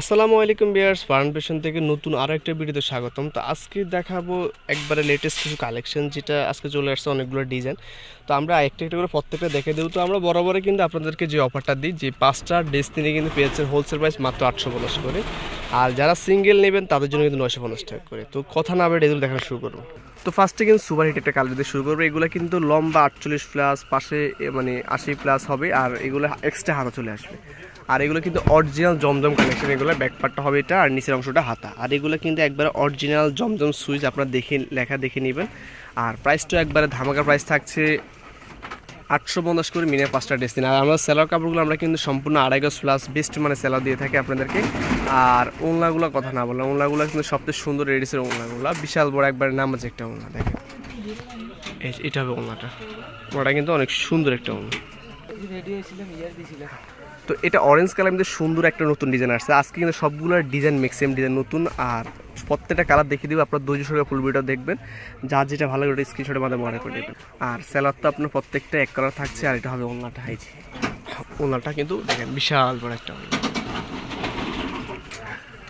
আসসালামু আলাইকুম বিয়ার্স পেশন থেকে নতুন আরও একটা ভিডিওতে স্বাগতম তো আজকে দেখাবো একবারে লেটেস্ট কিছু কালেকশন যেটা আজকে চলে আসছে অনেকগুলো ডিজাইন তো আমরা একটা একটা করে প্রত্যেকটা দেখে দেবো তো আমরা বরাবরে কিন্তু আপনাদেরকে যে অফারটা দিই যে পাঁচটা ড্রেস তিনি কিন্তু পেয়েছেন হোলসেল প্রাইস মাত্র আটশো পঞ্চাশ করে আর যারা সিঙ্গেল নেবেন তাদের জন্য কিন্তু নয়শো পঞ্চাশ টাকা করে তো কথা না বেড়ে এগুলো দেখানো শুরু করবো তো ফার্স্টে কিন্তু সুপার হিট একটা কালার দিয়ে শুরু করবো এগুলো কিন্তু লম্বা আটচল্লিশ প্লাস পাশে মানে আশি প্লাস হবে আর এগুলো এক্সট্রা হাতা চলে আসবে আর এগুলো কিন্তু অরিজিনাল জমজম কানেকশন এগুলো ব্যাকপারটা হবে এটা আর নিচের অংশটা হাতা আর এগুলো কিন্তু একবারে অরিজিনাল জমজম সুইচ আপনারা দেখে লেখা দেখে নেবেন আর প্রাইসটা একবারে ধামাকা প্রাইস থাকছে আটশো পঞ্চাশ করে মিনে পাঁচটা ড্রেস দিন আর আমরা সেলার কাপড়গুলো আমরা কিন্তু সম্পূর্ণ আড়াই প্লাস বেস্ট মানে সেলার দিয়ে থাকি আপনাদেরকে আর ওনলাগুলো কথা না বললাম ওনলাগুলো কিন্তু সবচেয়ে সুন্দর রেডিসের ওনলাগুলো বিশাল বড় একবার নাম আছে একটা ওনলা দেখেন এটা হবে ওনলাটা ওটা কিন্তু অনেক সুন্দর একটা ওনলা রেডি ইয়ার দিয়েছিলাম তো এটা অরেঞ্জ কালার আমাদের সুন্দর একটা নতুন ডিজাইন আসছে আজকে কিন্তু সবগুলোর ডিজাইন ম্যাক্সিমাম ডিজাইন নতুন আর প্রত্যেকটা কালার দেখিয়ে দেবো আপনার দুইশো টাকা ফুল ভিডিও দেখবেন যা যেটা ভালো ওটা স্ক্রিনশটের মাধ্যমে মনে করে দেবেন আর স্যালার তো আপনার প্রত্যেকটা এক কালার থাকছে আর এটা হবে ওনাটা হাইজি ওনাটা কিন্তু দেখেন বিশাল বড় একটা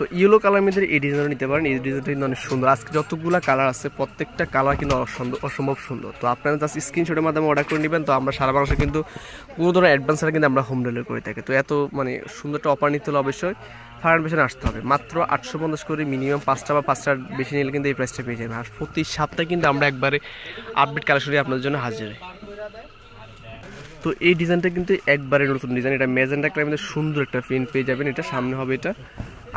তো ইয়েলো কালার মধ্যে এই ডিজাইনটা নিতে পারেন এই ডিজাইনটা কিন্তু অনেক সুন্দর আজকে যতগুলো কালার আছে প্রত্যেকটা কালার কিন্তু অসম্ভব সুন্দর তো আপনারা জাস্ট স্ক্রিনশটের মাধ্যমে অর্ডার করে নেবেন তো আমরা সারা বাংলাদেশে কিন্তু কোনো ধরনের অ্যাডভান্সটা কিন্তু আমরা হোম ডেলিভারি করে থাকি তো এত মানে সুন্দরটা অপার নিতে হলে অবশ্যই ফার্ম বেশি আসতে হবে মাত্র আটশো পঞ্চাশ করে মিনিমাম পাঁচটা বা পাঁচটার বেশি নিলে কিন্তু এই প্রাইসটা পেয়ে যাবেন আর প্রতি সপ্তাহে কিন্তু আমরা একবারে আপডেট কালেকশনটি আপনাদের জন্য হাজির তো এই ডিজাইনটা কিন্তু একবারে নতুন ডিজাইন এটা মেজেন্টা ক্লাইমের সুন্দর একটা প্রিন্ট পেয়ে যাবেন এটা সামনে হবে এটা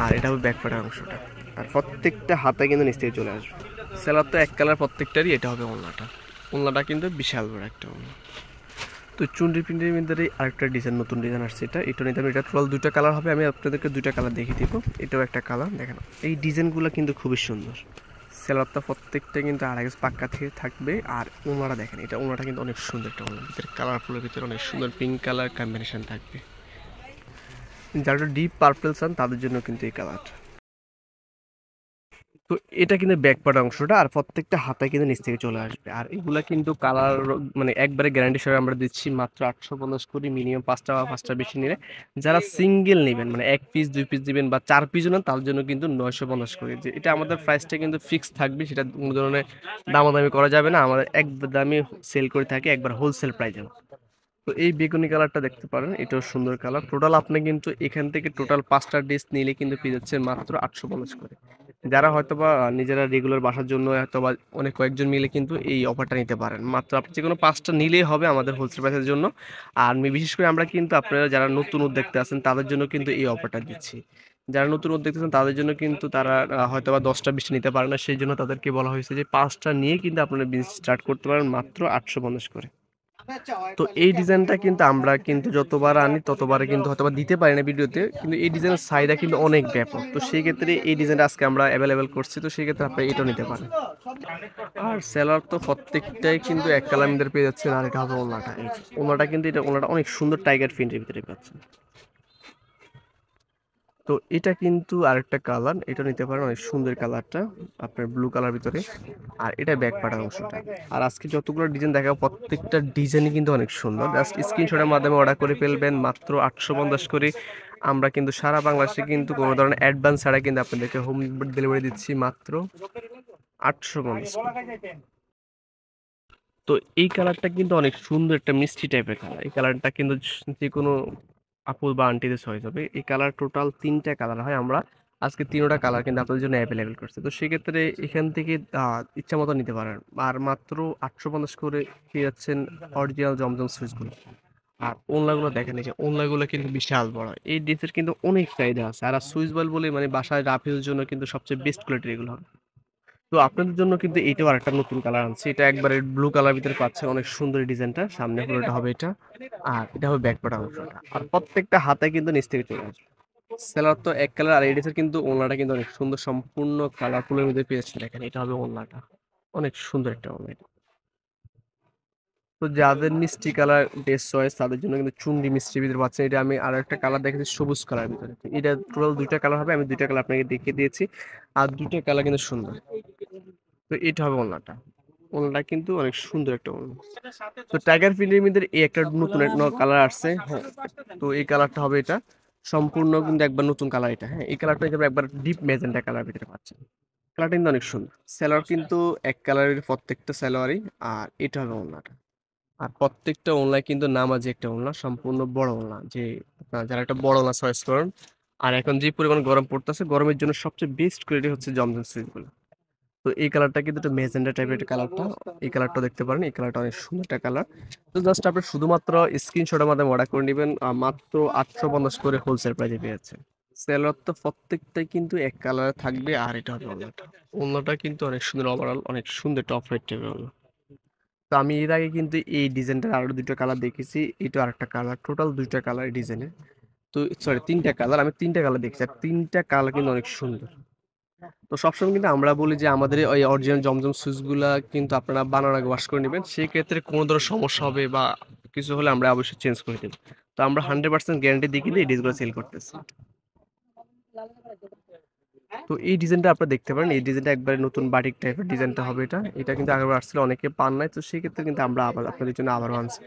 আর এটা হবে ব্যাকপাটার অংশটা আর প্রত্যেকটা হাতে কিন্তু নিচ থেকে চলে আসবে সেলার তো এক কালার প্রত্যেকটারই এটা হবে ওনলাটা ওনলাটা কিন্তু বিশাল বড় একটা ওলনা তো চুনরি পিন্ডির মধ্যে আরেকটা ডিজাইন নতুন ডিজাইন আসছে এটা এটা নিতে এটা টোটাল দুটো কালার হবে আমি আপনাদেরকে দুইটা কালার দেখিয়ে দিব এটাও একটা কালার দেখেন এই ডিজাইনগুলো কিন্তু খুবই সুন্দর সেলারটা প্রত্যেকটা কিন্তু আড়াই গাছ পাক্কা থেকে থাকবে আর ওনারা দেখেন এটা ওনাটা কিন্তু অনেক সুন্দর একটা ওনার ভিতরে কালারফুলের ভিতরে অনেক সুন্দর পিঙ্ক কালার কম্বিনেশান থাকবে যারা ডিপ পার্পল চান তাদের জন্য কিন্তু এই কালার তো এটা কিন্তু ব্যাকপার্ট অংশটা আর প্রত্যেকটা হাতে কিন্তু নিচ থেকে চলে আসবে আর এগুলা কিন্তু কালার মানে একবারে গ্যারান্টি সবাই আমরা দিচ্ছি মাত্র আটশো পঞ্চাশ কোটি মিনিমাম পাঁচটা বা পাঁচটা বেশি নিলে যারা সিঙ্গেল নেবেন মানে এক পিস দুই পিস দিবেন বা চার পিস নেন তার জন্য কিন্তু নয়শো পঞ্চাশ কোটি যে এটা আমাদের প্রাইসটা কিন্তু ফিক্স থাকবে সেটা কোনো ধরনের দামাদামি করা যাবে না আমাদের এক দামি সেল করে থাকে একবার হোলসেল প্রাইজে তো এই বেগুনি কালারটা দেখতে পারেন এটাও সুন্দর কালার টোটাল আপনি কিন্তু এখান থেকে টোটাল পাঁচটা ড্রেস নিলে কিন্তু পেয়ে যাচ্ছেন মাত্র আটশো পঞ্চাশ করে যারা হয়তো বা নিজেরা রেগুলার বাসার জন্য হয়তো বা অনেক কয়েকজন মিলে কিন্তু এই অফারটা নিতে পারেন মাত্র আপনি যে কোনো পাঁচটা নিলেই হবে আমাদের হোলসেল প্রাইসের জন্য আর বিশেষ করে আমরা কিন্তু আপনারা যারা নতুন উদ্যোক্তা আছেন তাদের জন্য কিন্তু এই অফারটা দিচ্ছি যারা নতুন উদ্যোগ আছেন তাদের জন্য কিন্তু তারা হয়তো বা দশটা বিশটা নিতে পারে না সেই জন্য তাদেরকে বলা হয়েছে যে পাঁচটা নিয়ে কিন্তু আপনারা বিজনেস স্টার্ট করতে পারেন মাত্র আটশো পঞ্চাশ করে তো মানে এই ডিজাইনটা কিন্তু আমরা কিন্তু যতবার আনি ততবারে কিন্তু হয়তো দিতে পারি না ভিডিওতে কিন্তু এই ডিজাইনের চাহিদা কিন্তু অনেক ব্যাপক তো সেই ক্ষেত্রে এই ডিজাইনটা আজকে আমরা অ্যাভেলেবেল করছি তো সেই ক্ষেত্রে আপনি এটাও নিতে পারেন আর সেলার তো প্রত্যেকটাই কিন্তু এক কালামিদের পেয়ে যাচ্ছেন আর এটা হবে ওনাটা ওনাটা কিন্তু এটা ওনাটা অনেক সুন্দর টাইগার প্রিন্টের ভিতরে পাচ্ছেন তো এটা কিন্তু আরেকটা কালার এটা নিতে পারেন অনেক সুন্দর কালারটা আপনার ব্লু কালার ভিতরে আর এটা ব্যাক পাটার অংশটা আর আজকে যতগুলো ডিজাইন দেখাবো প্রত্যেকটা ডিজাইনই কিন্তু অনেক সুন্দর জাস্ট স্ক্রিনশটের মাধ্যমে অর্ডার করে ফেলবেন মাত্র আটশো পঞ্চাশ করে আমরা কিন্তু সারা বাংলাদেশে কিন্তু কোনো ধরনের অ্যাডভান্স ছাড়া কিন্তু আপনাদেরকে হোম ডেলিভারি দিচ্ছি মাত্র আটশো পঞ্চাশ তো এই কালারটা কিন্তু অনেক সুন্দর একটা মিষ্টি টাইপের কালার এই কালারটা কিন্তু যে কোনো আপুল বা আন্টিদের চয়েস হবে এই কালার টোটাল তিনটা কালার হয় আমরা আজকে তিনটা কালার কিন্তু আপনাদের জন্য অ্যাভেলেবেল করছে তো সেক্ষেত্রে এখান থেকে ইচ্ছা মতো নিতে পারেন আর মাত্র আটশো পঞ্চাশ করে পেয়ে যাচ্ছেন অরিজিনাল জমজম সুইচগুলো আর ওনলাগুলো দেখেন এই যে ওনলাগুলো কিন্তু বিশাল বড় এই ড্রেসের কিন্তু অনেক চাহিদা আছে আর সুইচ বল বলে মানে বাসায় রাফ জন্য কিন্তু সবচেয়ে বেস্ট কোয়ালিটির এগুলো হবে তো আপনাদের জন্য কিন্তু এটাও আরেকটা নতুন কালার আনছে এটা একবারে ব্লু কালার ভিতরে পাচ্ছে অনেক সুন্দর ডিজাইনটা সামনে পুরোটা হবে এটা আর এটা হবে ব্যাক অংশটা আর প্রত্যেকটা হাতে কিন্তু নিচ থেকে চলে আসবে সেলার তো এক কালার আর এডিসের কিন্তু ওনাটা কিন্তু অনেক সুন্দর সম্পূর্ণ কালারফুলের মধ্যে পেয়েছে দেখেন এটা হবে ওনাটা অনেক সুন্দর একটা ওনা তো যাদের মিষ্টি কালার ড্রেস চয়েস তাদের জন্য কিন্তু চুন্ডি মিষ্টির ভিতরে পাচ্ছেন এটা আমি আর একটা কালার দেখেছি সবুজ কালার ভিতরে এটা টোটাল দুইটা কালার হবে আমি দুইটা কালার আপনাকে দেখিয়ে দিয়েছি আর দুইটা কালার কিন্তু সুন্দর তো এটা হবে ওলনাটা ওলনাটা কিন্তু অনেক সুন্দর একটা ওলনা তো টাইগার ফিল্ডের মধ্যে এই একটা নতুন কালার আসছে হ্যাঁ তো এই কালারটা হবে এটা সম্পূর্ণ কিন্তু একবার নতুন কালার এটা হ্যাঁ এই কালারটা হিসেবে একবার ডিপ মেজেন্টা কালার ভিতরে পাচ্ছেন কালারটা কিন্তু অনেক সুন্দর স্যালোয়ার কিন্তু এক কালারের প্রত্যেকটা স্যালোয়ারই আর এটা হবে ওলনাটা আর প্রত্যেকটা ওনলায় কিন্তু আছে একটা ওনলা সম্পূর্ণ বড় ওনলা যে যারা একটা বড় ওনলা চয়েস করেন আর এখন যে পরিমাণ গরম পড়তেছে গরমের জন্য সবচেয়ে বেস্ট কোয়ালিটি হচ্ছে জমজম সুইচগুলো তো এই কালারটা কিন্তু একটা মেজেন্ডা টাইপের একটা কালারটা এই কালারটা দেখতে পারেন এই কালারটা অনেক সুন্দর একটা কালার তো জাস্ট আপনি শুধুমাত্র স্ক্রিনশটের মাধ্যমে অর্ডার করে নেবেন মাত্র আটশো পঞ্চাশ করে হোলসেল প্রাইসে পেয়েছে সেলার তো প্রত্যেকটাই কিন্তু এক কালারে থাকবে আর এটা হবে অন্যটা অন্যটা কিন্তু অনেক সুন্দর ওভারঅল অনেক সুন্দর টপ রেট টাইপের তো আমি এর আগে কিন্তু এই ডিজাইনটার আরও দুটো কালার দেখেছি এটা আরেকটা কালার টোটাল দুইটা কালার ডিজাইনে তো সরি তিনটা কালার আমি তিনটা কালার দেখেছি আর তিনটা কালার কিন্তু অনেক সুন্দর তো সবসময় কিন্তু আমরা বলি যে আমাদের ওই অরিজিনাল জমজম সুইচগুলো কিন্তু আপনারা বানানোর আগে ওয়াশ করে নেবেন সেক্ষেত্রে কোনো ধরনের সমস্যা হবে বা কিছু হলে আমরা অবশ্যই চেঞ্জ করে দেবো তো আমরা হান্ড্রেড পার্সেন্ট গ্যারান্টি দিয়ে কিন্তু এই ডিসগুলো সেল করতেছি তো এই ডিজাইনটা আপনারা দেখতে পারেন এই ডিজাইনটা একবারে নতুন বাটিক টাইপের ডিজাইনটা হবে এটা এটা কিন্তু আগেবার আসছিল অনেকে পান নাই তো সেক্ষেত্রে কিন্তু আমরা আবার আপনাদের জন্য আবারও আনছি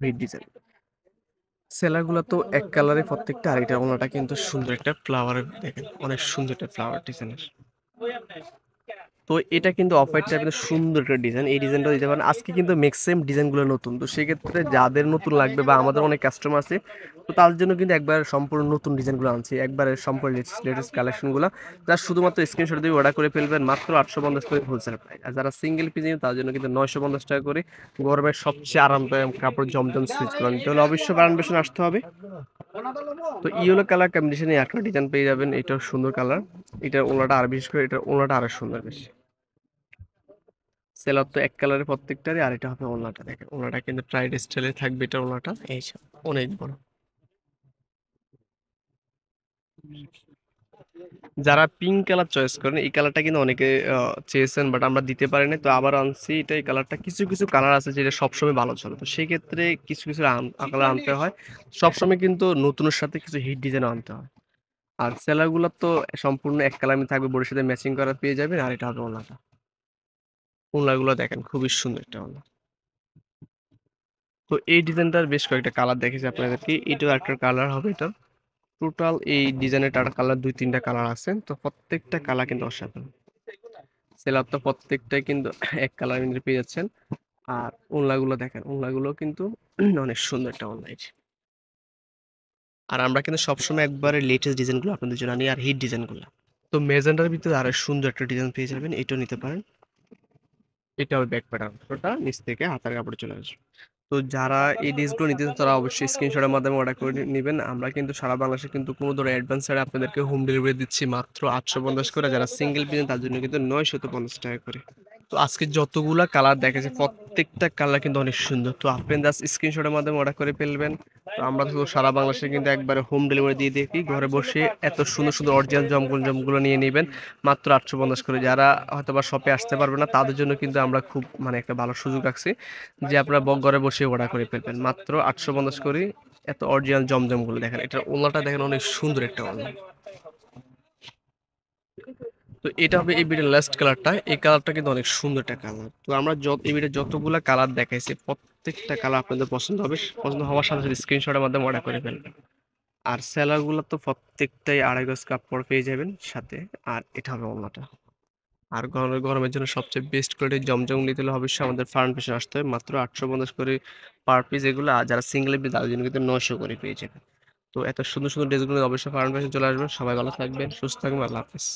ভিড ডিজাইন সেলারগুলো তো এক কালারে প্রত্যেকটা আর এটা ওনাটা কিন্তু সুন্দর একটা ফ্লাওয়ার দেখেন অনেক সুন্দর একটা ফ্লাওয়ার ডিজাইনের তো এটা কিন্তু অফ হোয়াইটটা কিন্তু সুন্দর একটা ডিজাইন এই ডিজাইনটা দিতে পারেন আজকে কিন্তু ম্যাক্সিমাম ডিজাইনগুলো নতুন তো সেক্ষেত্রে যাদের নতুন লাগবে বা আমাদের অনেক কাস্টমার আছে তো তার জন্য কিন্তু একবার সম্পূর্ণ নতুন ডিজাইনগুলো আনছি একবারে সম্পূর্ণ লেটেস্ট কালেকশনগুলো যারা শুধুমাত্র স্ক্রিনশট দিয়ে অর্ডার করে ফেলবেন মাত্র আটশো পঞ্চাশ করে হোলসেল প্রাইস আর যারা সিঙ্গেল পিস তার জন্য কিন্তু নয়শো পঞ্চাশ টাকা করে গরমের সবচেয়ে আরামদায়ক কাপড় জমজম সুইচ করেন তাহলে অবশ্যই বারান আসতে হবে তো ইয়েলো কালার কম্বিনেশনে একটা ডিজাইন পেয়ে যাবেন এটা সুন্দর কালার এটা ওনাটা আর বিশেষ করে এটা ওনাটা আরও সুন্দর বেশি সেলার তো এক কালারের প্রত্যেকটারই আর এটা হবে ওলাটা দেখেন ওলাটা কিন্তু ট্রাইড স্টাইলে থাকবে এটা ওলাটা এই অনেক বড় যারা পিঙ্ক কালার চয়েস করেন এই কালারটা কিন্তু অনেকে চেয়েছেন বাট আমরা দিতে পারি না তো আবার আনছি এটা এই কালারটা কিছু কিছু কালার আছে যেটা সবসময় ভালো চলে তো সেই ক্ষেত্রে কিছু কিছু কালার আনতে হয় সবসময় কিন্তু নতুনের সাথে কিছু হিট ডিজাইন আনতে হয় আর সেলারগুলো তো সম্পূর্ণ এক আমি থাকবে বড়ির সাথে ম্যাচিং করা পেয়ে যাবেন আর এটা হবে ওলাটা ওনাগুলো দেখেন খুবই সুন্দর একটা ওনা তো এই ডিজাইনটার বেশ কয়েকটা কালার দেখেছি আপনাদেরকে এটাও একটা কালার হবে এটা টোটাল এই ডিজাইনের টাটা কালার দুই তিনটা কালার আছে তো প্রত্যেকটা কালার কিন্তু অসাধারণ সেলার তো প্রত্যেকটাই কিন্তু এক কালার কিন্তু পেয়ে যাচ্ছেন আর ওনলাগুলো দেখেন ওনলাগুলো কিন্তু অনেক সুন্দর একটা অনলাইন আর আমরা কিন্তু সবসময় একবারে লেটেস্ট ডিজাইনগুলো আপনাদের জন্য আনি আর হিট ডিজাইনগুলো তো মেজেন্ডার ভিতরে আরো সুন্দর একটা ডিজাইন পেয়ে যাবেন এটাও নিতে পারেন এটা ওর ব্যাক প্যাটার্ন ওটা নিচ থেকে হাতার কাপড়ে চলে আসবে তো যারা এই ড্রেসগুলো নিতে তারা অবশ্যই স্ক্রিনশটের মাধ্যমে অর্ডার করে নেবেন আমরা কিন্তু সারা বাংলাদেশে কিন্তু কোনো ধরনের অ্যাডভান্স ছাড়া আপনাদেরকে হোম ডেলিভারি দিচ্ছি মাত্র আটশো পঞ্চাশ করে যারা সিঙ্গেল পিনে তার জন্য কিন্তু নয়শত পঞ্চাশ টাকা করে তো আজকে যতগুলা কালার দেখেছে প্রত্যেকটা কালার কিন্তু অনেক সুন্দর তো আপনি জাস্ট স্ক্রিনশটের মাধ্যমে অর্ডার করে ফেলবেন তো আমরা তো সারা বাংলাদেশে কিন্তু একবারে হোম ডেলিভারি দিয়ে দেখি ঘরে বসে এত সুন্দর সুন্দর অরিজিনাল জমগুলো জমগুলো নিয়ে নেবেন মাত্র আটশো পঞ্চাশ করে যারা হয়তো বা শপে আসতে পারবে না তাদের জন্য কিন্তু আমরা খুব মানে একটা ভালো সুযোগ রাখছি যে আপনারা ঘরে বসে অর্ডার করে ফেলবেন মাত্র আটশো পঞ্চাশ করে এত অরিজিনাল জমজমগুলো দেখেন এটার ওলাটা দেখেন অনেক সুন্দর একটা ওলা তো এটা হবে এই বিটের লাস্ট কালারটা এই কালারটা কিন্তু অনেক সুন্দর একটা কালার তো আমরা যত এই বিটের যতগুলো কালার দেখাইছি প্রত্যেকটা কালার আপনাদের পছন্দ হবে পছন্দ হওয়ার সাথে সাথে স্ক্রিনশটের মাধ্যমে অর্ডার করে ফেলবেন আর সেলারগুলো তো প্রত্যেকটাই আড়াই গজ কাপড় পেয়ে যাবেন সাথে আর এটা হবে অন্যটা আর গরমের গরমের জন্য সবচেয়ে বেস্ট কোয়ালিটির জমজম নিতে হলে অবশ্যই আমাদের ফার্ম পিসে আসতে হবে মাত্র আটশো পঞ্চাশ করে পার পিস এগুলো আর যারা সিঙ্গেল পিস তাদের জন্য কিন্তু নয়শো করে পেয়ে যাবেন তো এত সুন্দর সুন্দর ড্রেসগুলো অবশ্যই ফার্ন পিসে চলে আসবেন সবাই ভালো থাকবেন সুস্থ থাকবেন আল্লাহ হাফেজ